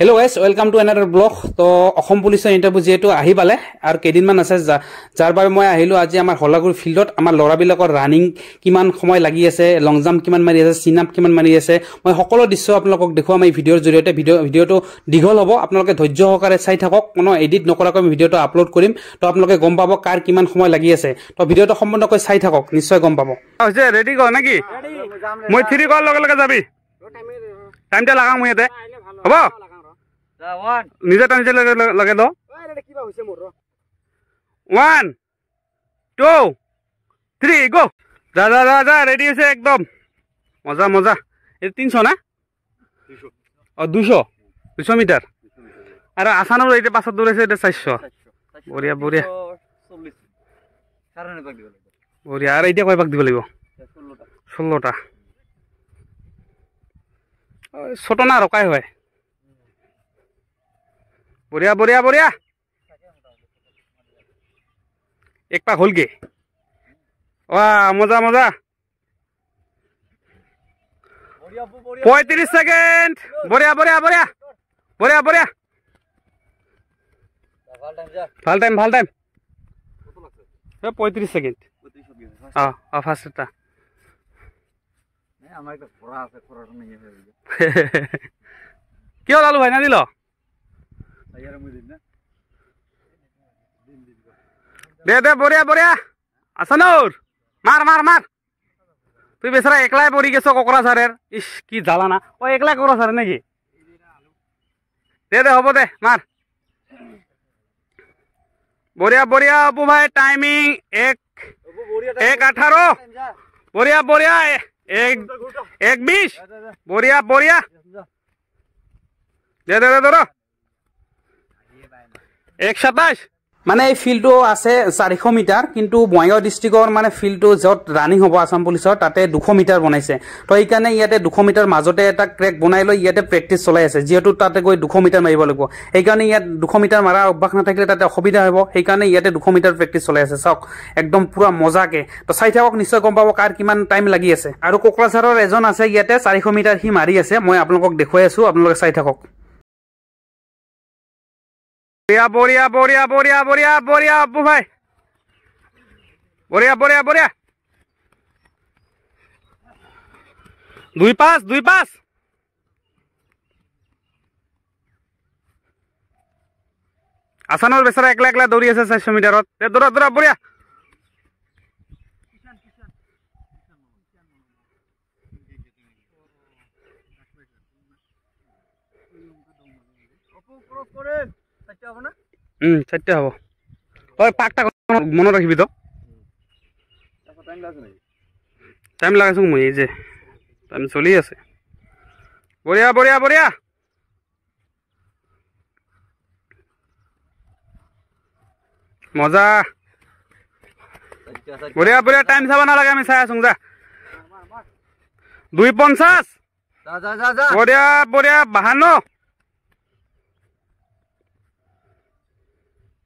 Hello' ৱেছ welcome to another blog তো অসম পুলিচৰ ইণ্টাৰভিউ যিহেতু আহি পালে আৰু কেইদিনমান আছে যাৰ বাবে মই আহিলোঁ আজি আমাৰ শলাগুৰি ফিল্ডত আমাৰ ল'ৰাবিলাকৰ ৰানিং কিমান সময় লাগি আছে লং জাম্প কিমান মাৰি আছে চিন আপ কিমান মাৰি আছে মই সকলো দৃশ্য আপোনালোকক দেখুৱাম এই ভিডিঅ'ৰ জৰিয়তে ভিডিঅ' ভিডিঅ'টো দীঘল হ'ব আপোনালোকে ধৈৰ্য সহকাৰে চাই থাকক কোনো এডিট নকৰাকৈ মই ভিডিঅ'টো আপলোড কৰিম তো আপোনালোকে গম পাব কাৰ কিমান সময় লাগি আছে তো ভিডিঅ'টো সম্পূৰ্ণকৈ চাই থাকক নিশ্চয় গম পাব ৰেডি কৰ নে মই থ্ৰী কৰাৰ লগে লগে যাবি টাইম এতিয়া লাগাম মই ইয়াতে হ'ব নিজে টাইম লগে লগে ওৱান টু থ্ৰী গ' যা যা যা যা ৰেডি হৈছে একদম মজা মজা এইটো তিনিশ না অঁ দুশ দুশ মিটাৰ আৰু আছানো এতিয়া পাছত দৌৰাইছে এতিয়া চাৰিশ বঢ়িয়া বঢ়িয়া বঢ়িয়া আৰু এতিয়া কয় পাক দিব লাগিব ষোল্লটা ছটনা ৰকাই হয় বঢ়িয়া বঢ়িয়া বঢ়িয়া এক পাক হ'লগে ৱা মজা মজা পঁয়ত্ৰিছ ছেকেণ্ড বঢ়িয়া বঢ়িয়া বঢ়িয়া বঢ়িয়া বঢ়িয়া ভাল টাইম ভাল টাইম পঁয়ত্ৰিছ ছেকেণ্ড অঁ অঁ ফাৰ্ষ্ট এটা আমার একটা কি হল আলু ভাই না দিল দে দে বরিয়া বরিয়া আসানোর মার মার মার তুই বেচারা একলাই পড়ি গেছ কোকরা সারের ইস কি জ্বালা না ও একলা কোকরা সারে নাকি দে দে হব দে মার বরিয়া বরিয়া আপু ভাই টাইমিং এক এক আঠারো বরিয়া বরিয়া एक एक बीस बोरिया बोरिया दे दे दे दो एक सत्ताईस মানে এই ফিল্ডটো আছে চাৰিশ মিটাৰ কিন্তু বঙাইগাঁও ডিষ্ট্ৰিক্টৰ মানে ফিল্ডটো য'ত ৰানিং হ'ব আছাম পুলিচৰ তাতে দুশ মিটাৰ বনাইছে তো সেইকাৰণে ইয়াতে দুশ মিটাৰ মাজতে এটা ক্ৰেক বনাই লৈ ইয়াতে প্ৰেক্টিছ চলাই আছে যিহেতু তাতে গৈ দুশ মিটাৰ মাৰিব লাগিব সেইকাৰণে ইয়াত দুশ মিটাৰ মাৰাৰ অভ্যাস নাথাকিলে তাতে অসুবিধা হ'ব সেইকাৰণে ইয়াতে দুশ মিটাৰ প্ৰেক্টিছ চলাই আছে চাওক একদম পূৰা মজাকে তো চাই থাকক নিশ্চয় গম পাব কাৰ কিমান টাইম লাগি আছে আৰু কোকৰাঝাৰৰ এজন আছে ইয়াতে চাৰিশ মিটাৰ সি মাৰি আছে মই আপোনালোকক দেখুৱাই আছোঁ আপোনালোকে চাই থাকক বড়িয়া বড়িয়া বড়িয়া বড়িয়া বড়িয়া বড়িয়া আব্বু ভাই বড়িয়া বড়িয়া বড়িয়া দুই পাঁচ দুই পাঁচ আসানোর বেচারা একলা একলা দৌড়ি আছে চারশো মিটারত দৌড়া দৌড়া বড়িয়া করেন চাৰিটা হ'ব অ পাকটা মনত ৰাখিবি তো টাইম লাগাইছো মই এই যে টাইম চলি আছে বঢ়িয়া বঢ়িয়া বঢ়িয়া মজা বঢ়িয়া বঢ়িয়া টাইম চাব নালাগে আমি চাই আছো যা দুই পঞ্চাছ বঢ়িয়া বঢ়িয়া বাহান্ন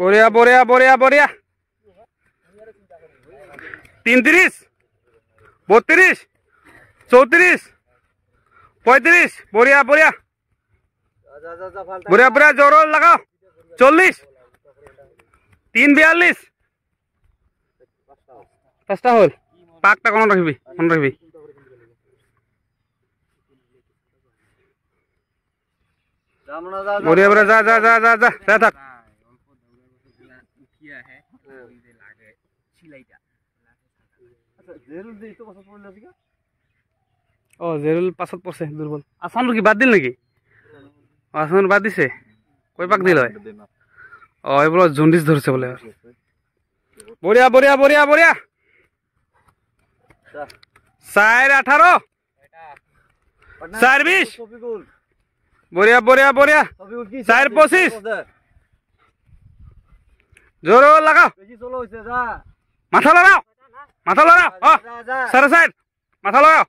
বড়িয়া বড়িয়া বড়িয়া বড়িয়া তিনত্রিশ বত্রিশ চৌত্রিশ পঁয়ত্রিশ বড়িয়া বড়িয়া বড়িয়া বড়িয়া জোর লাগাও চল্লিশ তিন বিয়াল্লিশ পাঁচটা হল পাকটা কখন রাখবি কোনো রাখবি বড়িয়া বড়িয়া যা যা যা যা যা থাক জেরুল দে এত পাছত পড়লে আছে কা ও জেরুল পাছত পড়ছে দুর্বল আসন কি বাদ দিল নাকি আসন বাদ দিছে কই পাক দিল ও এ বলে জুনদিস ধরছে বলে বড়িয়া বড়িয়া বড়িয়া বড়িয়া সাইর আঠারো সাইর বিশ বড়িয়া বড়িয়া বড়িয়া সাইর পঁচিশ জোর লাগাও মাথা লাগাও মাথা ও স্যার স্যার মাথা লড়া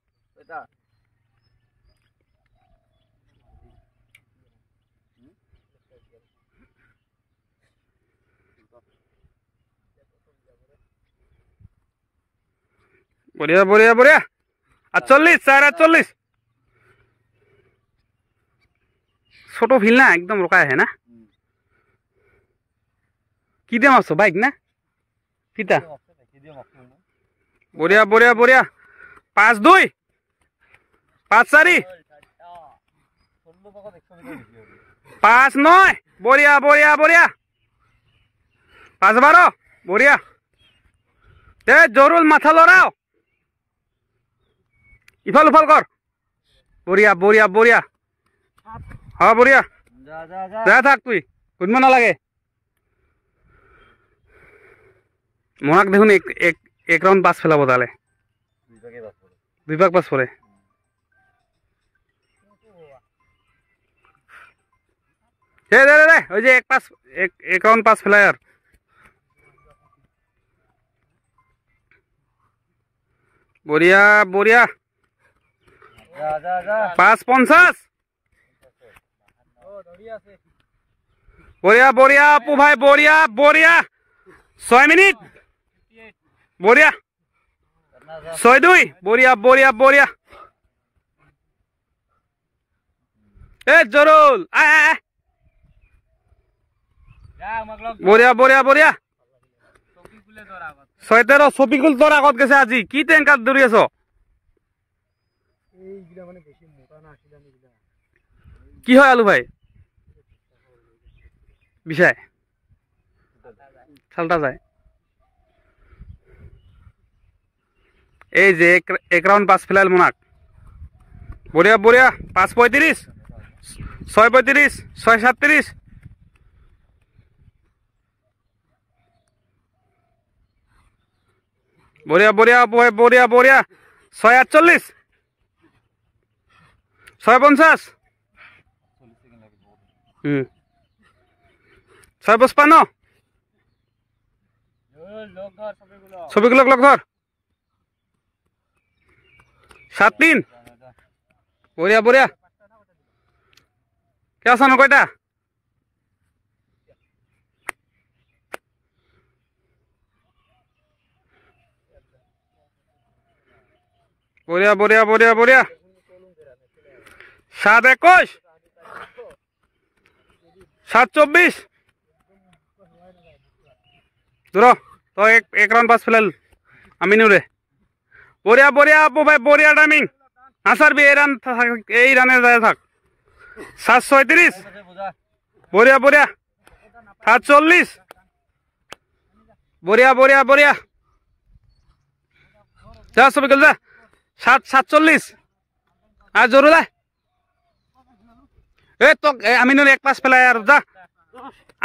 বড়িয়া বড়িয়া বড়িয়া আটচল্লিশ চার আটচল্লিশ ছোট ফিল না একদম রোকা আহে না কি দিয়ে আছো বাইক না কিতা বঢ়িয়া বঢ়িয়া বঢ়িয়া পাঁচ দুই পাঁচ চাৰি পাঁচ নয় বঢ়িয়া বঢ়িয়া বঢ়িয়া পাঁচ বাৰ বঢ়িয়া দে জৰুল মাথা লৰাও ইফাল উফাল কৰ বঢ়িয়া বঢ়িয়া বঢ়িয়া হা বঢ়িয়া যা থাক তুই শুনিব নালাগে মোনাক দেখোন এক এক রাউন্ড পাঁচ ফেলাব তাহলে দুই পাক পাঁচ পরে ওই যে এক পাঁচ এক রাউন্ড পাঁচ ফেলায় আর বরিয়া বরিয়া পাঁচ পঞ্চাশ বরিয়া বরিয়া আপু ভাই বরিয়া বরিয়া ছয় মিনিট বঢ়িয়া ছয় দুই বঢ়িয়া বঢ়িয়া বঢ়িয়া এ জৰুল আহ আহ বঢ়িয়া বঢ়িয়া বঢ়িয়া ছয় তেৰ চপিং ফুল তোৰ আগত গৈছে আজি কি টেংকাত দৌৰি আছ কি হয় আলু ভাই বিচাৰ চাল্টা যায় এই যে এক ৰাউন্ড পাঁচ ফেলাল মোনাক বঢ়িয়া বঢ়িয়া পাঁচ পঁয়ত্ৰিছ ছয় পঁয়ত্ৰিছ ছয় সাতত্রিশ বঢ়িয়া বঢ়িয়া বঢ়িয়া বঢ়িয়া ছয় আঠচল্লিছ ছয় পঞ্চাছ ছয় পঁচপন্ন ছবিগুলো লগ ধর সাত তিন বড়িয়া বড়িয়া কে আসানো কয়টা বড়িয়া বড়িয়া বড়িয়া বড়িয়া সাত একুশ সাত চব্বিশ দূর তো এক এক পাস ফেলাল আমিনুরে বঢ়িয়া বঢ়িয়া আপু ভাই বঢ়িয়া টাইমিং বি এই ৰাণ এই ৰাণে যায় থাক সাত ছয়ত্ৰিছ বঢ়িয়া বঢ়িয়া সাত চল্লিছ বঢ়িয়া বঢ়িয়া বঢ়িয়া যা চবে গ'ল যা সাত সাতচল্লিছ আ জৰু যা এই তোক আমি নহ'লে এক পাছ পেলাই আৰু যা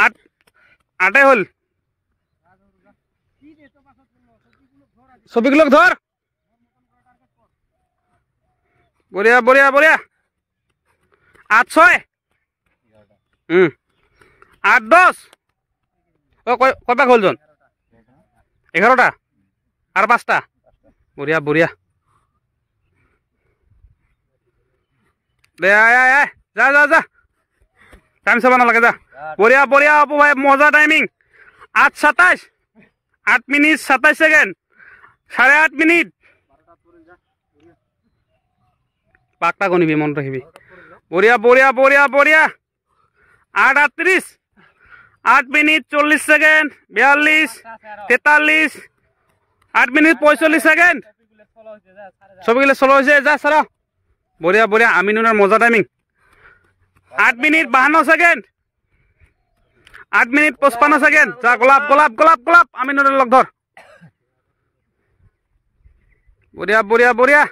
আঠ আঠাই হ'ল ছবিগুলোক ধৰ বঢ়িয়া বঢ়িয়া বঢ়িয়া আঠ ছয় আঠ দহ অ' কৈ কয় হ'ল জন এঘাৰটা আৰু পাঁচটা বঢ়িয়া বঢ়িয়া দে যা যা যা টাইম চাব নালাগে যা বঢ়িয়া বঢ়িয়া হ'ব ভাই মজা টাইমিং আঠ সাতাইছ আঠ মিনিট সাতাইছ ছেকেণ্ড চাৰে আঠ মিনিট পাকটা গণিবি মন ৰাখিবি বঢ়িয়া বঢ়িয়া বঢ়িয়া বঢ়িয়া আঠ আটত্রিশ আঠ মিনিট চল্লিছ ছেকেণ্ড বিয়াল্লিছ তেতাল্লিশ আঠ মিনিট পঁয়চল্লিশ সেকেন্ড সবগুলো চলো হৈছে যা সার বঢ়িয়া বঢ়িয়া আমি নুনার মজা টাইমিং আঠ মিনিট বাহান্ন ছেকেণ্ড আঠ মিনিট পঁচপান্ন ছেকেণ্ড যা গোলাপ গোলাপ গোলাপ গোলাপ আমি নুনের লগ ধৰ বঢ়িয়া বঢ়িয়া বঢ়িয়া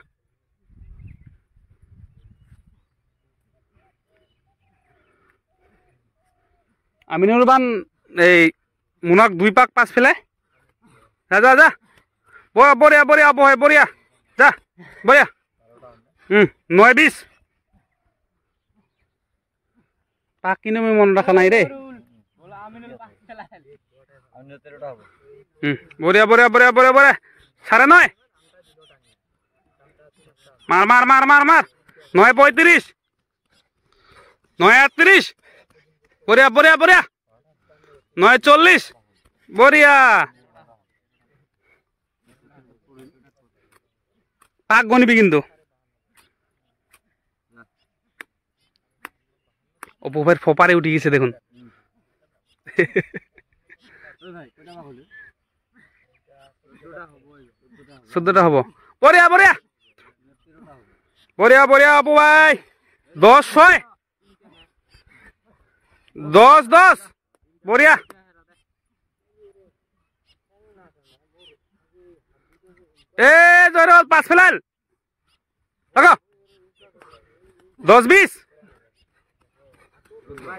আমি বান এই মুনক দুই পাক পাঁচ ফেলে যা যা যা বয়া বরিয়া বরিয়া বহে বরিয়া যা বরিয়া হুম নয় বিশ পাক কিন্তু আমি মনে রাখা নাই রে হুম বরিয়া বরিয়া বরিয়া বরিয়া বরিয়া সাড়ে নয় মার মার মার মার মার নয় পঁয়ত্রিশ নয় আটত্রিশ বরিয়া বরিয়া বরিয়া নয় চল্লিশ বরিয়া পাক গণিবি কিন্তু অপুভাইয়ের ফোপারে উঠে গেছে দেখুন চোদ্দটা হব বরিয়া বরিয়া বরিয়া বরিয়া অপু ভাই দশ ছয় दस दस बढ़िया ए जरूर पास फिलहाल लगो दस बीस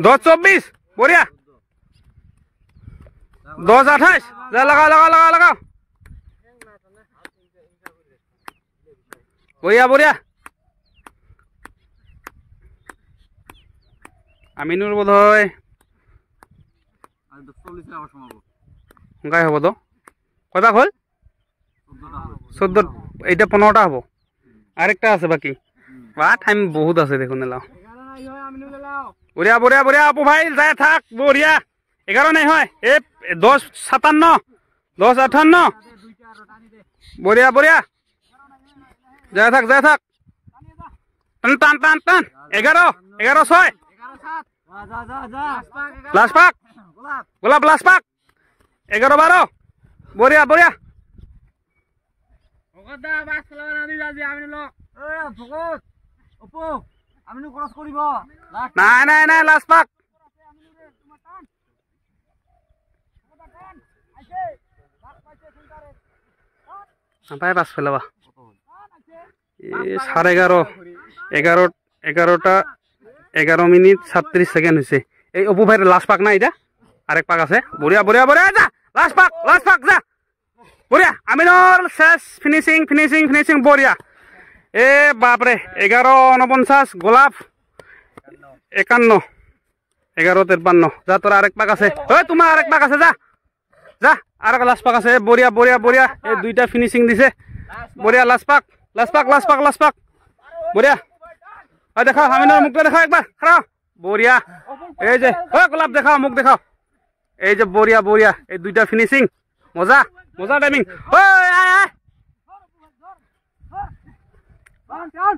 दस चौबीस बढ़िया दस अट्ठाईस लगा लगा लगाओ लगाओ बढ़िया बढ़िया আমিনুর বোধ হয় গায়ে হব তো কটা হল চোদ্দ এটা পনেরোটা হব আরেকটা আছে বাকি বা টাইম বহুত আছে দেখুন এলাও বঢ়িয়া বঢ়িয়া বঢ়িয়া প্রোফাইল যায় থাক বঢ়িয়া এগারো নেই হয় এ দশ সাতান্ন দশ আঠান্ন বঢ়িয়া বঢ়িয়া যায় থাক যায় থাক টান টান টান টান এগারো এগারো ছয় Blaspak. Gulap. Gulap Blaspak. Egaro baro. Boria boria. Ogoda bas lawan ani jadi amin lo. Eh fokus. Opo. Amin cross koribo. Nah nah nah Blaspak. Sampai pas pelawa. Ini sehari garo. Egaro egaro ta এগারো minute ছাত্রিশ second হয়েছে এই অপু ভাইয়ের last পাক না এটা আরেক পাক আছে বড়িয়া বড়িয়া বড়িয়া যা লাস্ট পাক লাস্ট পাক যা বড়িয়া আমিনর শেষ ফিনিশিং ফিনিশিং ফিনিশিং বড়িয়া এ বাপরে এগারো উনপঞ্চাশ গোলাপ একান্ন এগারো তেপান্ন যা তোর আরেক পাক আছে ও তোমার আরেক পাক আছে যা যা আর লাস্ট পাক আছে বড়িয়া বড়িয়া বড়িয়া এই দুইটা ফিনিশিং দিছে বড়িয়া লাস্ট পাক লাস্ট পাক লাস্ট পাক লাস্ট পাক বড়িয়া ওই দেখাও হামিনুর মুখটা দেখাও একবার খারাপ বরিয়া এই যে ও গোলাপ দেখাও মুখ দেখাও এই যে বরিয়া বরিয়া এই দুইটা ফিনিশিং মজা মজা টাইমিং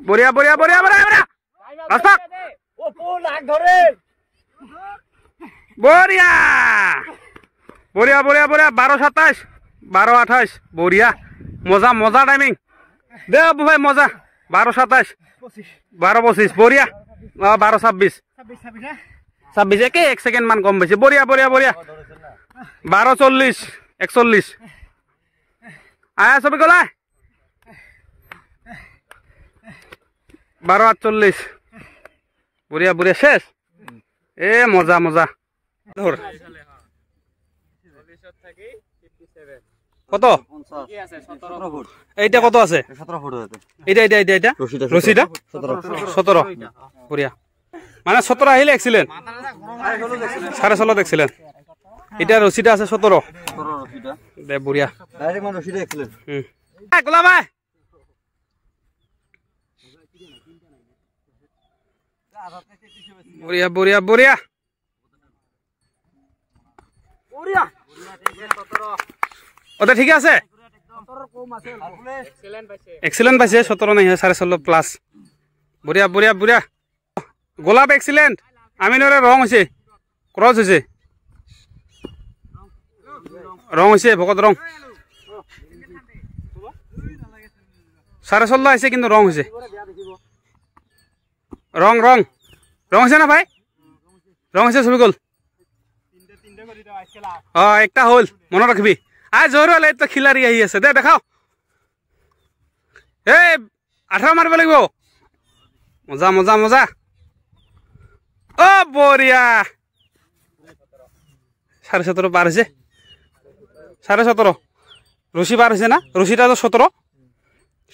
বরিয়া বরিয়া বরিয়া বরিয়া বরিয়া রাস্তা ও পুল আগ ধরে বরিয়া বরিয়া বরিয়া বরিয়া বারো সাতাশ বারো আঠাশ বরিয়া মজা মজা টাইমিং দে ভাই মজা বারো সাতাশ পঁচিশ বাৰ পঁচিছ বঢ়িয়া অঁ বাৰ ছাব্বিছ ছাব্বিছ একে এক ছেকেণ্ড কম পাইছে বঢ়িয়া বঢ়িয়া বঢ়িয়া বাৰ চল্লিছ একচল্লিছ আয়া ছবি গলা বাৰ আঠচল্লিছ বঢ়িয়া বঢ়িয়া চেচ এ মজা মজা কত এইটা কত আছে সতেরো বঢ়িয়া মানে সতেরো আহিলে দেখছিলেন সাড়ে ষোলো দেখছিলেন এটা রসিদা আছে সতেরো দে বঢ়িয়া গোলা ভাই বঢ়িয়া বঢ়িয়া বঢ়িয়া বঢ়িয়া অতে ঠিকে আছে এক্সিলেণ্ট পাইছে সতৰ নাই চাৰে ষোল্ল প্লাছ বঢ়িয়া বঢ়িয়া বঢ়িয়া গোলাপ এক্সিলেণ্ট আমিনৰে ৰং হৈছে ক্ৰছ হৈছে ৰং হৈছে ভকত ৰং চাৰে ষোল্ল আহিছে কিন্তু ৰং হৈছে ৰং ৰং ৰং হৈছে না ভাই ৰং হৈছে ছবি গ'ল অঁ একটা হ'ল মনত ৰাখিবি আজ জোহর লাইট তো খিলারি আহি আছে দে দেখাও এ আঠা মাৰিব লাগিব মজা মজা মজা অ বঢ়িয়া চাৰে সোতৰ পাৰ হৈছে চাৰে সোতৰ ৰছী পাৰ হৈছে না ৰছীটাতো সোতৰ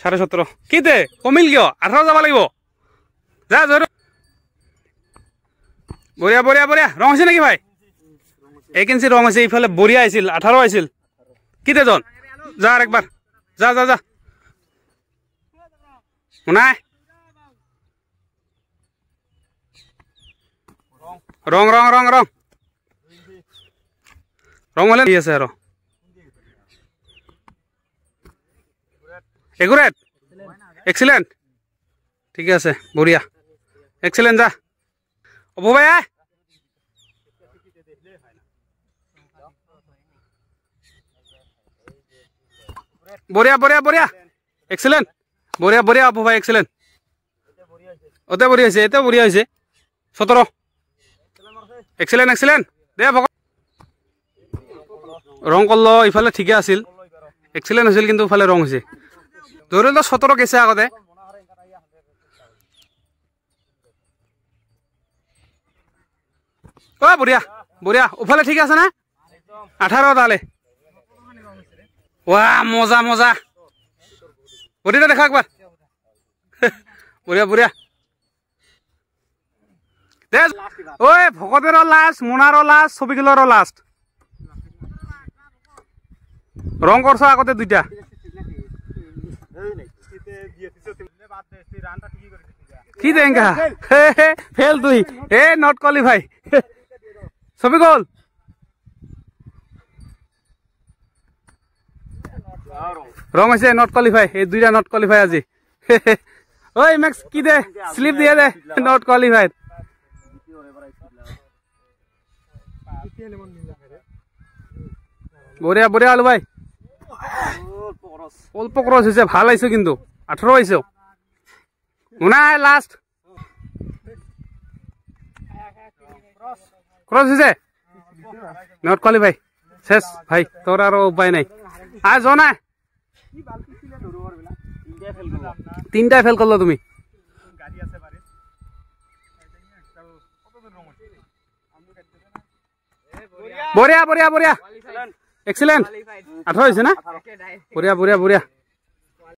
চাৰে সোতৰ কি দে কমিল কিয় আঠাৰ যাব লাগিব যা জৰ বঢ়িয়া বঢ়িয়া বঢ়িয়া ৰং হৈছে নেকি ভাই এক ইঞ্চি ৰং হৈছে ইফালে বঢ়িয়া আহিছিল আঠারো আহিছিল कितें जावन जा एक बार जा जा जा उनाय रंग रंग रंग रंग रंग वाले ये सर एकुरेट एक्सीलेंट ठीक है बढ़िया एक्सीलेंट जा अबू भाई বঢ়িয়া বঢ়িয়া বঢ়িয়া এক্সেলেণ্ট বঢ়িয়া বঢ়িয়া হ'ব ভাই এক্সেলেণ্ট অতে বঢ়িয়া হৈছে এতিয়া বঢ়িয়া হৈছে সতৰ এক্সেলেণ্ট এক্সেলেণ্ট দে ভগৱান ৰং কল ইফালে ঠিকে আছিল এক্সেলেণ্ট হৈছিল কিন্তু ইফালে ৰং হৈছে ধৰিলে তো সতৰ কেছে আগতে অ বঢ়িয়া বঢ়িয়া উফালে ঠিকে আছে না আঠাৰ তালে ৱা মজা মজা বঢ়িয়া দেখা একবাৰ বঢ়িয়া বঢ়িয়া ঐ ভকতৰ লাষ্ট মোনাৰ লাষ্ট ছবিগিলৰ লাষ্ট ৰং কৰছ আগতে দুইটা কি দেংগা ফেল তুই হে নট কোৱালিফাই ছবি গ'ল ৰং হৈছে নট কোৱালিফাই এই দুইটা নট কোৱালিফাই আজি ঐ মেক্স কি দে শ্লিপ দিয়া দে নট কোৱালিফাই বঢ়িয়া বঢ়িয়া আলু ভাই অল্প ক্ৰছ হৈছে ভাল আহিছো কিন্তু আঠৰ আহিছো শুনাই লাষ্ট ক্ৰছ হৈছে নট কোৱালিফাই চেচ ভাই তোৰ আৰু উপায় নাই তিনটাই ফেল করলো তুমি বঢ়িয়া বরিয়া বরিয়া এক্সিলেন্ট আঠ হয়েছে না বঢ়িয়া বঢ়িয়া বঢ়িয়া